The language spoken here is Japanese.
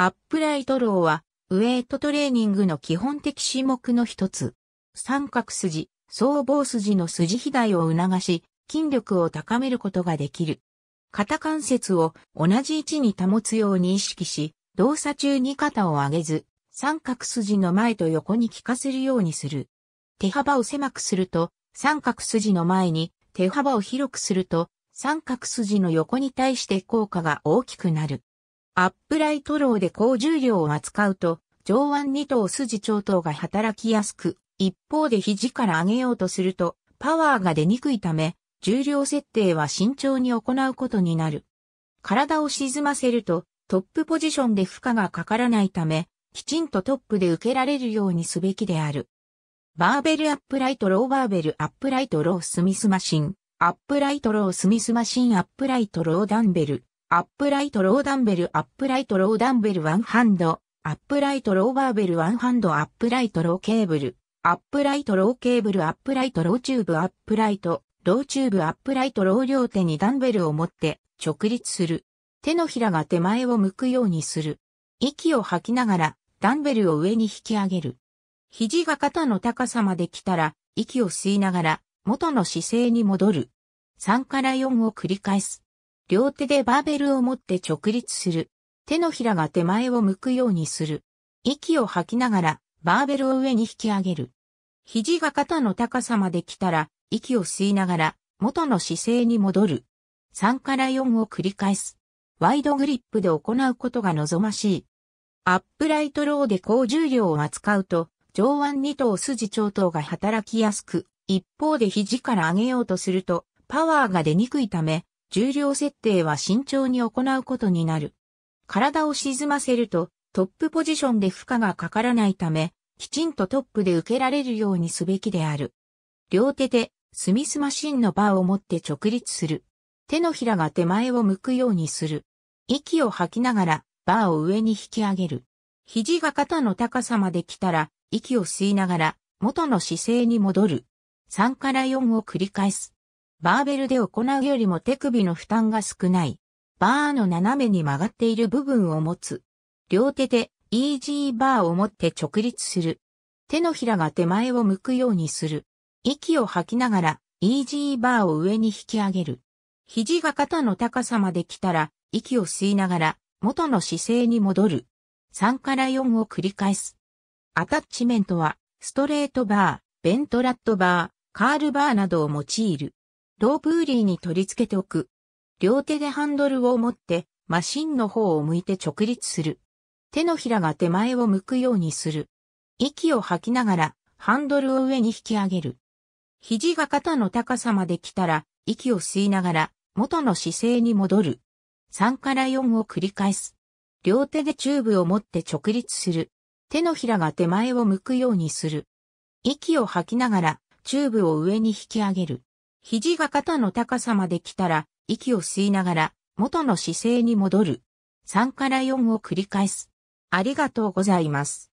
アップライトローは、ウェイトトレーニングの基本的種目の一つ。三角筋、僧帽筋の筋肥大を促し、筋力を高めることができる。肩関節を同じ位置に保つように意識し、動作中に肩を上げず、三角筋の前と横に効かせるようにする。手幅を狭くすると、三角筋の前に、手幅を広くすると、三角筋の横に対して効果が大きくなる。アップライトローで高重量を扱うと、上腕二頭筋長頭が働きやすく、一方で肘から上げようとすると、パワーが出にくいため、重量設定は慎重に行うことになる。体を沈ませると、トップポジションで負荷がかからないため、きちんとトップで受けられるようにすべきである。バーベルアップライトローバーベルアップライトロースミスマシン、アップライトロースミスマシンアップライトローダンベル、アップライトローダンベル、アップライトローダンベルワンハンド、アップライトローバーベルワンハンド、アップライトローケーブル、アップライトローケーブル、アップライトローチューブ、アップライト、ローチューブ、アップライトロー両手にダンベルを持って直立する。手のひらが手前を向くようにする。息を吐きながらダンベルを上に引き上げる。肘が肩の高さまで来たら息を吸いながら元の姿勢に戻る。3から4を繰り返す。両手でバーベルを持って直立する。手のひらが手前を向くようにする。息を吐きながら、バーベルを上に引き上げる。肘が肩の高さまで来たら、息を吸いながら、元の姿勢に戻る。3から4を繰り返す。ワイドグリップで行うことが望ましい。アップライトローで高重量を扱うと、上腕二頭筋長頭が働きやすく、一方で肘から上げようとすると、パワーが出にくいため、重量設定は慎重に行うことになる。体を沈ませると、トップポジションで負荷がかからないため、きちんとトップで受けられるようにすべきである。両手でスミスマシンのバーを持って直立する。手のひらが手前を向くようにする。息を吐きながらバーを上に引き上げる。肘が肩の高さまで来たら息を吸いながら元の姿勢に戻る。3から4を繰り返す。バーベルで行うよりも手首の負担が少ない。バーの斜めに曲がっている部分を持つ。両手でイージーバーを持って直立する。手のひらが手前を向くようにする。息を吐きながらイージーバーを上に引き上げる。肘が肩の高さまで来たら息を吸いながら元の姿勢に戻る。3から4を繰り返す。アタッチメントはストレートバー、ベントラットバー、カールバーなどを用いる。ロープーリーに取り付けておく。両手でハンドルを持って、マシンの方を向いて直立する。手のひらが手前を向くようにする。息を吐きながら、ハンドルを上に引き上げる。肘が肩の高さまで来たら、息を吸いながら、元の姿勢に戻る。3から4を繰り返す。両手でチューブを持って直立する。手のひらが手前を向くようにする。息を吐きながら、チューブを上に引き上げる。肘が肩の高さまで来たら、息を吸いながら、元の姿勢に戻る。3から4を繰り返す。ありがとうございます。